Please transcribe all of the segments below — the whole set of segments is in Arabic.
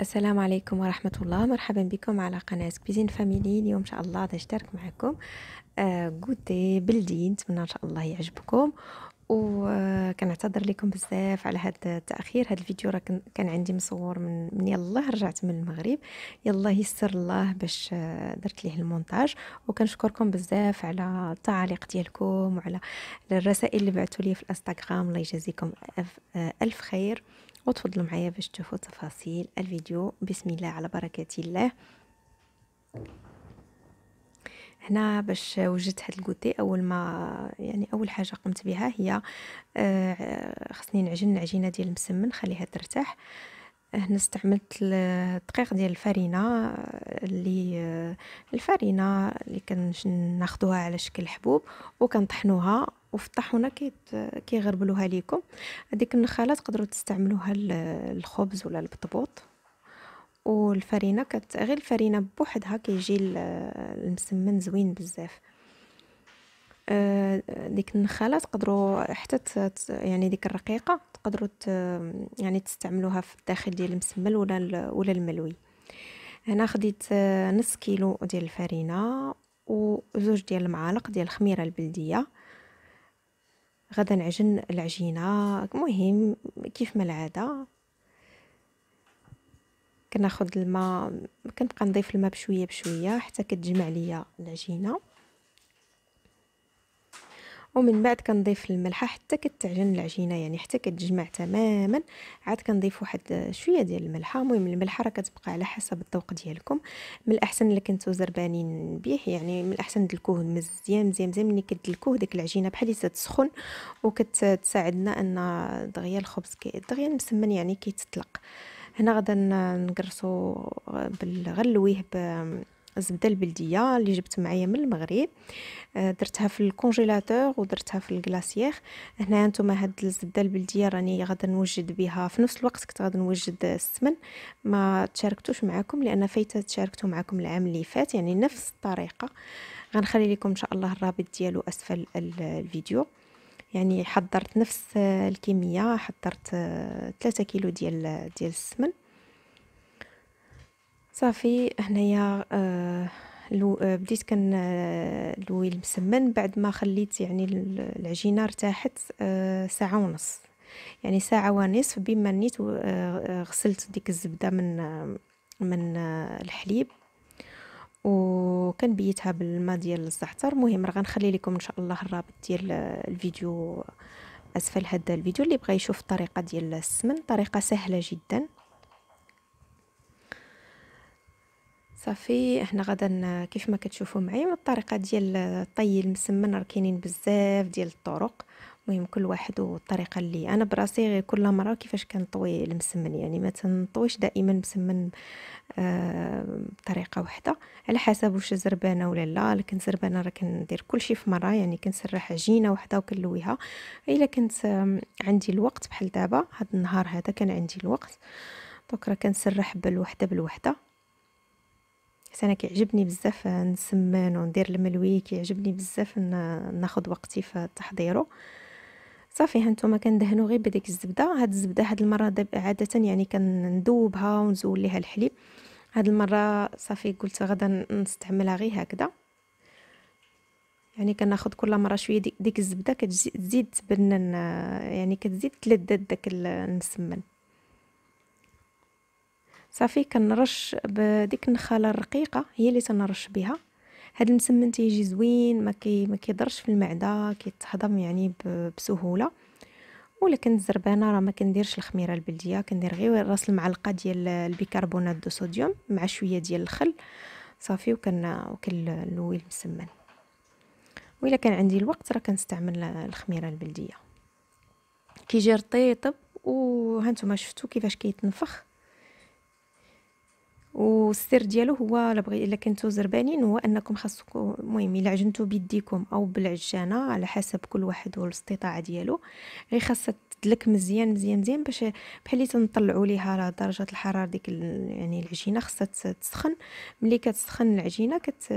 السلام عليكم ورحمة الله مرحبا بكم على قناة كوزين فاميلي اليوم إن شاء الله غادي نشترك معكم قوتي آه، بلدي نتمنى إن شاء الله يعجبكم وكنعتذر آه، لكم بزاف على هذا التاخير هذا الفيديو راه كان عندي مصور من, من يلاه رجعت من المغرب يلاه يسر الله باش آه، درت ليه المونتاج وكنشكركم بزاف على التعاليق ديالكم وعلى الرسائل اللي بعثوا لي في الانستغرام الله يجازيكم الف خير وتفضلوا معايا باش تشوفوا تفاصيل الفيديو بسم الله على بركة الله هنا باش وجدت هاد الكوتي اول ما يعني اول حاجه قمت بها هي آه، خصني نعجن العجينه ديال المسمن خليها ترتاح هنا استعملت الدقيق ديال الفرينه آه، اللي آه، الفرينه اللي كناخذوها على شكل حبوب وكنطحنوها وفي الطاحونه كيغربلوها ليكم هذيك النخاله تقدروا تستعملوها للخبز ولا البطبوط والفرينه كت... غير الفرينه بوحدها كيجي المسمن زوين بزاف آه، ديك النخاله تقدروا حتى تت... يعني ديك الرقيقه تقدروا ت... يعني تستعملوها في الداخل ديال المسمل ولا ولا الملوي هنا خديت آه، نص كيلو ديال الفرينه وزوج ديال المعالق ديال الخميره البلديه غدا نعجن العجينه مهم كيف ما العاده كناخد الماء كنبقى نضيف الماء بشويه بشويه حتى كتجمع ليا العجينه ومن بعد كنضيف الملحه حتى كتعجن العجينه يعني حتى كتجمع تماما عاد كنضيف واحد شويه ديال الملحه المهم الملحه راه كتبقى على حسب الذوق ديالكم من الاحسن اللي كنتو زربانين به يعني من الاحسن دلكوه مزيان مزيان مزيان ملي كدلكوه ديك العجينه بحال تسخن وكتساعدنا ان دغيا الخبز كي دغيا المسمن يعني كيتطلق هنا غادا نقرصو بالغلويه الزبده البلديه اللي جبت معايا من المغرب آه، درتها في الكونجيلاتور ودرتها في الكلاسيير هنا نتوما هاد الزبده البلديه راني غادا نوجد بها في نفس الوقت كنت غادا نوجد السمن ما تشاركتوش معكم لان فايته تشاركتو معكم العام اللي فات يعني نفس الطريقه غنخلي لكم ان شاء الله الرابط ديالو اسفل الفيديو يعني حضرت نفس الكميه حضرت 3 كيلو ديال ديال السمن صافي هنايا آه لو آه بديت كنلوي آه، المسمن بعد ما خليت يعني العجينه ارتاحت آه ساعه ونص يعني ساعه ونصف بما نيت آه، آه، غسلت ديك الزبده من من الحليب وكنبيتها بالماء ديال الزعتر المهم راه غنخلي لكم ان شاء الله الرابط ديال الفيديو اسفل هذا الفيديو اللي بغى يشوف الطريقه ديال السمن طريقه سهله جدا صافي احنا غدا كيف ما كتشوفوا معايا الطريقه ديال الطي المسمن راه كاينين بزاف ديال الطرق المهم كل واحد والطريقه اللي انا براسي غير كل مره كيفاش كنطوي المسمن يعني ما تنطويش دائما مسمن آه، بطريقه واحده على حسب واش زربانه ولا لا لكن زربانه راه كندير كلشي في مره يعني كنسرح عجينه وحده وكنلويها الا كنت عندي الوقت بحال دابا هاد النهار هذا كان عندي الوقت دوك راه كنسرح بالوحده بالوحده حيت انا كيعجبني بزاف نسمن وندير الملوي كيعجبني بزاف ناخذ وقتي في تحضيره صافي هانتوما كندهنو غير بديك الزبده هاد الزبده هاد المره عاده يعني كندوبها ونزول ليها الحليب هاد المره صافي قلت غدا نستعملها غير هكذا يعني كناخد كل مره شويه ديك, الزبده كتزيد تبنن يعني كتزيد تلذذ داك النسمن صافي كنرش بديك النخاله الرقيقه هي اللي تنرش بها هاد المسمن تيجي زوين ما كي ما كيضرش في المعده كيتهضم يعني بسهوله ولا كنت زربانه راه ما كنديرش الخميره البلديه كندير غير راس المعلقه ديال البيكربونات دو صوديوم مع شويه ديال الخل صافي وكن وكنلوي المسمن وإلا كان عندي الوقت راه كنستعمل الخميره البلديه كيجي رطيطب وهانتوما شفتوا كيفاش كيتنفخ والسر ديالو هو الا بغي الا كنتو زربانين هو انكم خاصكم المهم الا عجنتو بيديكم او بالعجانه على حسب كل واحد والاستطاعه ديالو غير خاصها تدلك مزيان مزيان مزيان باش بحال تنطلعوا ليها درجه الحراره ديك يعني العجينه خاصها تسخن ملي كتسخن العجينه كت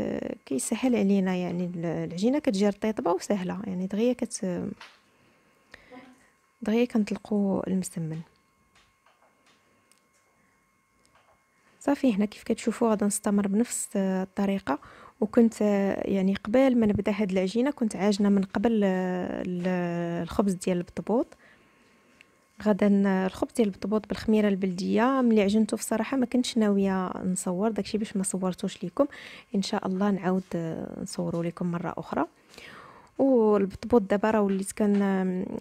كيسهل علينا يعني العجينه كتجي رطيطبه وسهله يعني دغيا كت دغيا كنطلقوا المسمن صافي هنا كيف كتشوفوا غادي نستمر بنفس الطريقه وكنت آه، يعني قبل ما نبدا هاد العجينه كنت عاجنه من قبل آه، الخبز ديال البطبوط غدا الخبز ديال البطبوط بالخميره البلديه ملي عجنته بصراحه ما كنتش ناويه نصور داكشي باش ما صورتوش لكم ان شاء الله نعاود آه، نصوروا لكم مره اخرى والبطبوط دابا راه وليت كان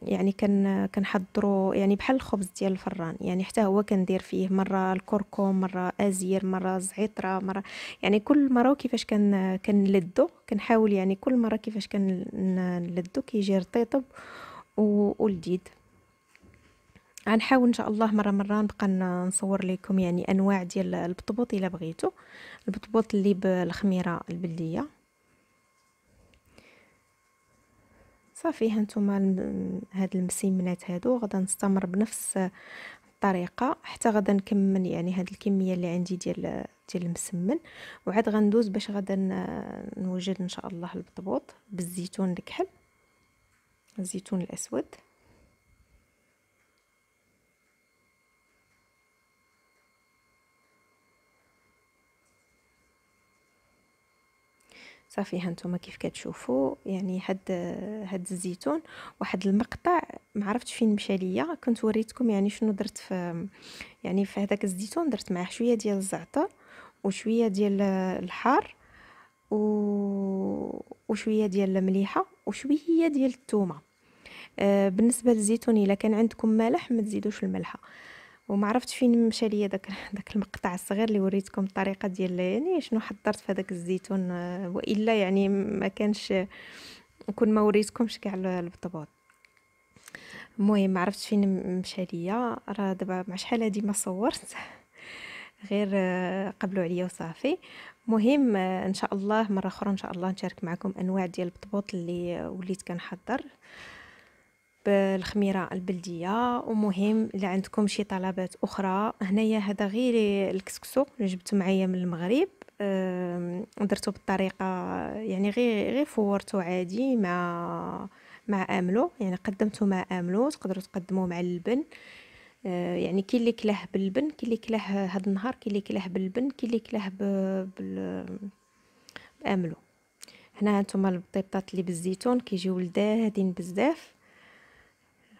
يعني كان كنحضروا يعني بحال الخبز ديال الفران يعني حتى هو كندير فيه مره الكركم مره ازير مره زعتره مره يعني كل مره كيفاش كان كنلدو كنحاول يعني كل مره كيفاش كنلدو كيجي رطيطب ولديد غنحاول ان شاء الله مره مره نبقى نصور لكم يعني انواع ديال البطبوط الا بغيتو البطبوط اللي بالخميره البلديه صافي هانتوما هاد المسيمنات هادو غدا نستمر بنفس الطريقه حتى غدا نكمل يعني هاد الكميه اللي عندي ديال ديال المسمن وعاد غندوز باش غدا نوجد ان شاء الله البطبوط بالزيتون الكحل الزيتون الاسود صافي ها نتوما كيف كتشوفوا يعني هاد هاد الزيتون واحد المقطع ما عرفتش فين مشى ليا كنت وريتكم يعني شنو درت في يعني في هذاك الزيتون درت معاه شويه ديال الزعتر وشويه ديال الحار و... وشويه ديال المليحه وشويه ديال الثومه آه، بالنسبه للزيتون الا كان عندكم ملح ما تزيدوش الملحه وما عرفت فين مشى ليا داك داك المقطع الصغير اللي وريتكم الطريقه ديال يعني شنو حضرت في هذاك الزيتون آه، والا يعني ما كانش كون ما وريتكمش كاع البطبوط المهم ما عرفتش فين مشى ليا راه دابا مع شحال هادي ما صورت غير آه، قبلوا عليا وصافي مهم آه، ان شاء الله مره اخرى ان شاء الله نشارك معكم انواع ديال البطبوط اللي وليت كنحضر الخميره البلديه ومهم الا عندكم شي طلبات اخرى هنايا هذا غير الكسكسو اللي جبته معايا من المغرب درته بالطريقه يعني غير غير فورته عادي مع مع املو يعني قدمته مع املو تقدروا تقدموه مع اللبن آه، يعني كي اللي كلاه باللبن كي اللي كلاه هاد النهار كي اللي كلاه باللبن كي اللي كلاه بال باملو هنا هانتوما البطيطات اللي بالزيتون كيجيو لذاذين بزاف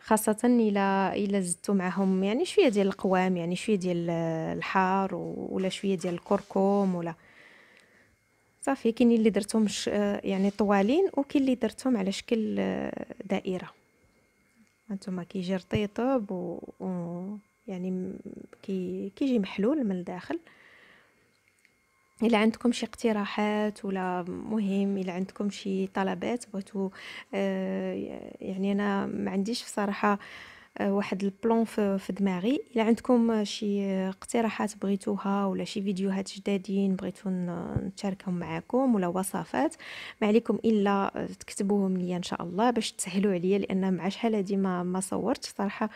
خاصة إلا إلا زدتو معاهم يعني شوية ديال القوام يعني شوية ديال الحار ولا شوية ديال الكركم ولا صافي كاين اللي درتهم يعني طوالين وكاين اللي درتهم على شكل دائرة هانتوما كيجي رطيطب و... و... يعني كي كيجي محلول من الداخل الا عندكم شي اقتراحات ولا مهم الا عندكم شي طلبات بغيتو آه، يعني انا ما عنديش بصراحه آه، واحد البلون في دماغي الا عندكم شي اقتراحات بغيتوها ولا شي فيديوهات جدادين بغيتو نشاركهم معكم ولا وصفات ما عليكم الا تكتبوهم ليا ان شاء الله باش تسهلوا عليا لان مع شحال هادي ما ما صورت صراحه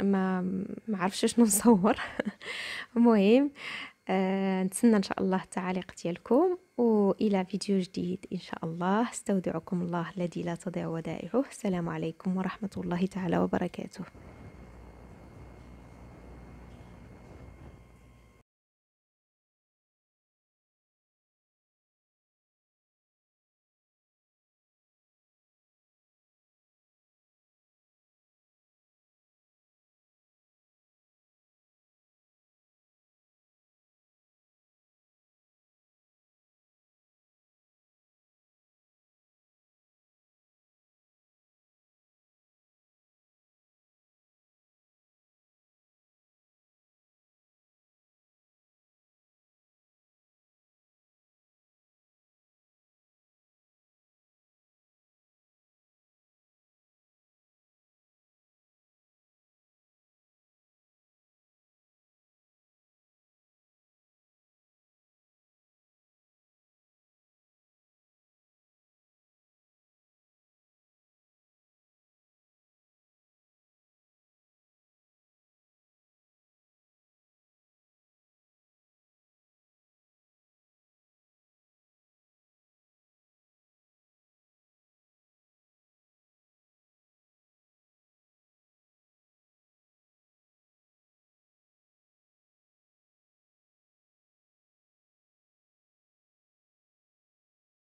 ما ما عرفتش شنو نصور المهم آه نتسنى ان شاء الله التعاليق ديالكم والى فيديو جديد ان شاء الله استودعكم الله الذي لا تضيع ودائعه السلام عليكم ورحمه الله تعالى وبركاته